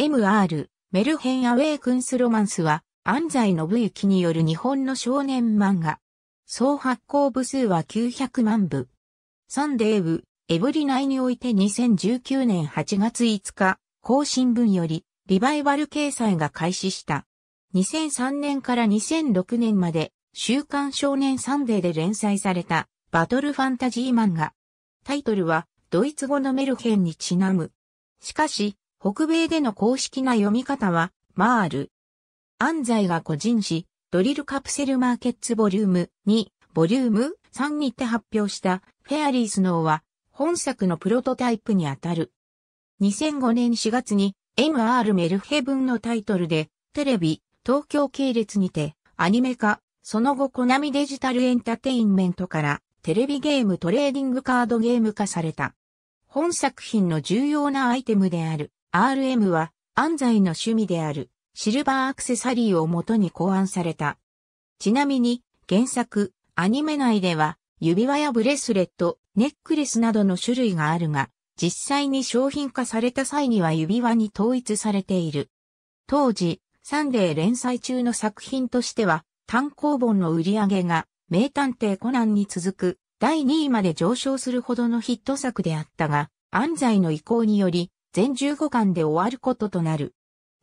MR、メルヘン・アウェイクンス・ロマンスは、安西信之による日本の少年漫画。総発行部数は900万部。サンデーウ・エブリナイにおいて2019年8月5日、更新分より、リバイバル掲載が開始した。2003年から2006年まで、週刊少年サンデーで連載された、バトルファンタジー漫画。タイトルは、ドイツ語のメルヘンにちなむ。しかし、北米での公式な読み方は、マール。安西が個人誌、ドリルカプセルマーケッツボリューム2、ボリューム3にて発表したフェアリースノーは本作のプロトタイプにあたる。2005年4月に MR メルヘブンのタイトルでテレビ、東京系列にてアニメ化、その後コナミデジタルエンタテインメントからテレビゲームトレーディングカードゲーム化された。本作品の重要なアイテムである RM は安西の趣味であるシルバーアクセサリーを元に考案された。ちなみに原作、アニメ内では指輪やブレスレット、ネックレスなどの種類があるが、実際に商品化された際には指輪に統一されている。当時、サンデー連載中の作品としては、単行本の売り上げが、名探偵コナンに続く、第2位まで上昇するほどのヒット作であったが、安西の意向により、全15巻で終わることとなる。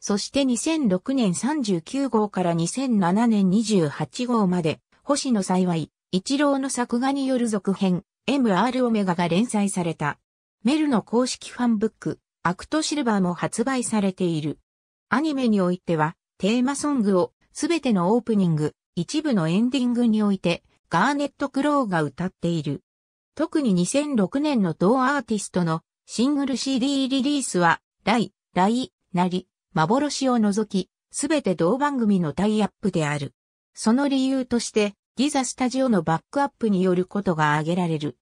そして2006年39号から2007年28号まで、星野幸い、一郎の作画による続編、MR オメガが連載された。メルの公式ファンブック、アクトシルバーも発売されている。アニメにおいては、テーマソングを、すべてのオープニング、一部のエンディングにおいて、ガーネット・クローが歌っている。特に2006年の同アーティストのシングル CD リリースは、ライ、なり、幻を除き、すべて同番組のタイアップである。その理由として、ギザスタジオのバックアップによることが挙げられる。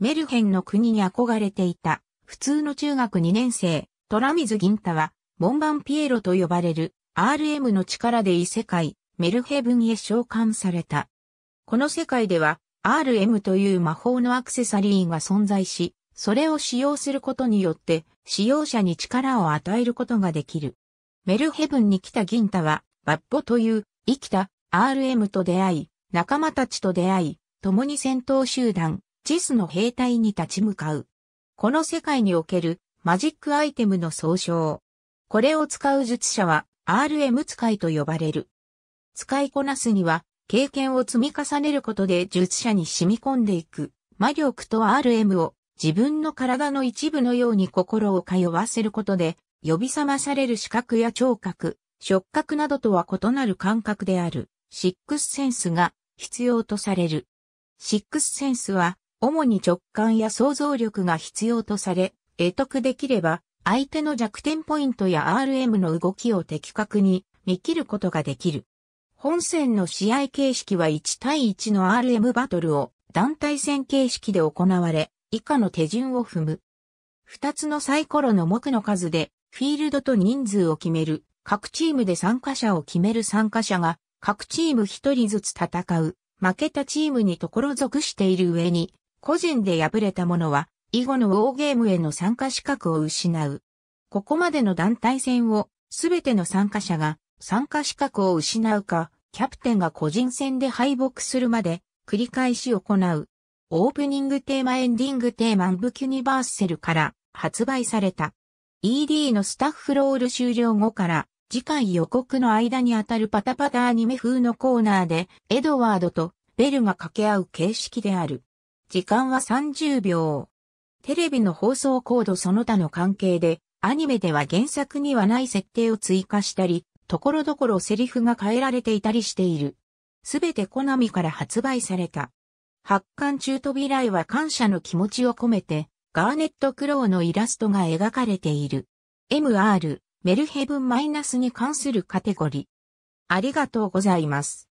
メルヘンの国に憧れていた、普通の中学2年生、トラミズ・ギンタは、モンバン・ピエロと呼ばれる、RM の力で異世界、メルヘブンへ召喚された。この世界では、RM という魔法のアクセサリーが存在し、それを使用することによって使用者に力を与えることができる。メルヘブンに来た銀太は、バッボという生きた RM と出会い、仲間たちと出会い、共に戦闘集団、ジスの兵隊に立ち向かう。この世界におけるマジックアイテムの総称。これを使う術者は RM 使いと呼ばれる。使いこなすには経験を積み重ねることで術者に染み込んでいく魔力と RM を自分の体の一部のように心を通わせることで、呼び覚まされる視覚や聴覚、触覚などとは異なる感覚である、シックスセンスが必要とされる。シックスセンスは、主に直感や想像力が必要とされ、得得できれば、相手の弱点ポイントや RM の動きを的確に見切ることができる。本戦の試合形式は1対1の RM バトルを団体戦形式で行われ、以下の手順を踏む。二つのサイコロの目の数で、フィールドと人数を決める、各チームで参加者を決める参加者が、各チーム一人ずつ戦う、負けたチームにところ属している上に、個人で敗れた者は、以後のウォーゲームへの参加資格を失う。ここまでの団体戦を、すべての参加者が、参加資格を失うか、キャプテンが個人戦で敗北するまで、繰り返し行う。オープニングテーマエンディングテーマンブキュニバーセルから発売された。ED のスタッフロール終了後から次回予告の間にあたるパタパタアニメ風のコーナーでエドワードとベルが掛け合う形式である。時間は30秒。テレビの放送コードその他の関係でアニメでは原作にはない設定を追加したり、ところどころセリフが変えられていたりしている。すべてコナミから発売された。発刊中扉絵は感謝の気持ちを込めて、ガーネット・クローのイラストが描かれている。MR、メルヘブンマイナスに関するカテゴリー。ありがとうございます。